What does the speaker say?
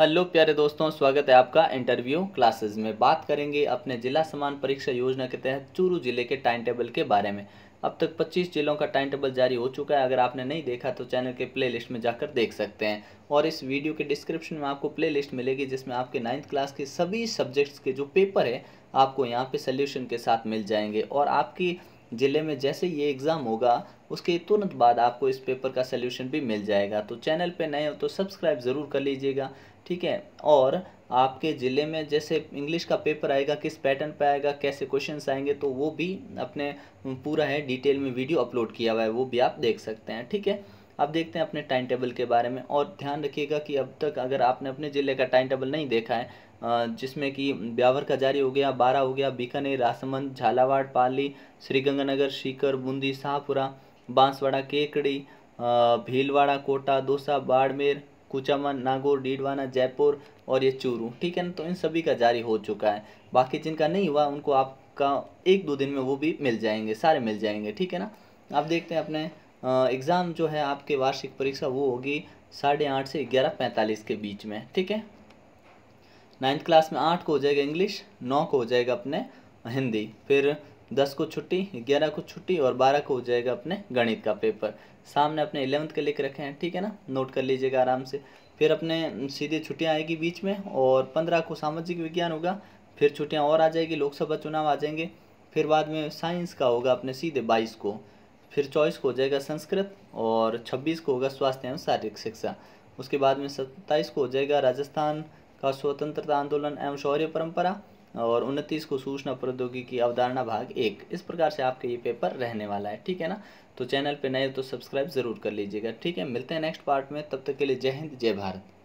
hello प्यारे दोस्तों स्वागत है आपका इंटरव्यू क्लासेस में बात करेंगे अपने जिला समान परीक्षा योजना के तहत चूरू जिले के टाइम टेबल के बारे में अब तक 25 जिलों का टाइम टेबल जारी हो चुका है अगर आपने नहीं देखा तो चैनल के प्ले लिस्ट में जाकर देख सकते हैं और इस वीडियो के डिस्क्रिप्शन में आपको प्ले लिस्ट मिलेगी जिसमें आपके नाइन्थ क्लास के सभी सब्जेक्ट्स के जो पेपर है आपको यहाँ पर सल्यूशन के साथ मिल जाएंगे और आपकी ज़िले में जैसे ये एग्ज़ाम होगा उसके तुरंत बाद आपको इस पेपर का सोल्यूशन भी मिल जाएगा तो चैनल पर नए हो तो सब्सक्राइब ज़रूर कर लीजिएगा ठीक है और आपके ज़िले में जैसे इंग्लिश का पेपर आएगा किस पैटर्न पे आएगा कैसे क्वेश्चंस आएंगे तो वो भी अपने पूरा है डिटेल में वीडियो अपलोड किया हुआ है वो भी आप देख सकते हैं ठीक है अब देखते हैं अपने टाइम टेबल के बारे में और ध्यान रखिएगा कि अब तक अगर आपने अपने ज़िले का टाइम टेबल नहीं देखा है जिसमें कि ब्यावर का जारी हो गया बारह हो गया बीकानेर रासमंद झालावाड़ पाली श्रीगंगानगर सीकर बूंदी शाहपुरा बांसवाड़ा केकड़ी भीलवाड़ा कोटा दोसा बाड़मेर कुचामन नागौर डीडवाना जयपुर और ये चूरू ठीक है ना तो इन सभी का जारी हो चुका है बाकी जिनका नहीं हुआ उनको आपका एक दो दिन में वो भी मिल जाएंगे सारे मिल जाएंगे ठीक है ना आप देखते हैं अपने एग्ज़ाम जो है आपके वार्षिक परीक्षा वो होगी साढ़े आठ से ग्यारह पैंतालीस के बीच में ठीक है नाइन्थ क्लास में आठ को हो जाएगा इंग्लिश नौ को हो जाएगा अपने हिंदी फिर दस को छुट्टी ग्यारह को छुट्टी और बारह को हो जाएगा अपने गणित का पेपर सामने अपने इलेवंथ के लिख रखे हैं ठीक है ना नोट कर लीजिएगा आराम से फिर अपने सीधे छुट्टियाँ आएगी बीच में और पंद्रह को सामाजिक विज्ञान होगा फिर छुट्टियाँ और आ जाएगी लोकसभा चुनाव आ जाएंगे फिर बाद में साइंस का होगा अपने सीधे बाईस को फिर चौबीस को हो जाएगा संस्कृत और छब्बीस को होगा स्वास्थ्य एवं शारीरिक शिक्षा उसके बाद में सत्ताईस को हो जाएगा राजस्थान का स्वतंत्रता आंदोलन एवं शौर्य परंपरा और उनतीस को सूचना प्रौद्योगिकी अवधारणा भाग एक इस प्रकार से आपका ये पेपर रहने वाला है ठीक है ना तो चैनल पे नए तो सब्सक्राइब ज़रूर कर लीजिएगा ठीक है मिलते हैं नेक्स्ट पार्ट में तब तक के लिए जय हिंद जय भारत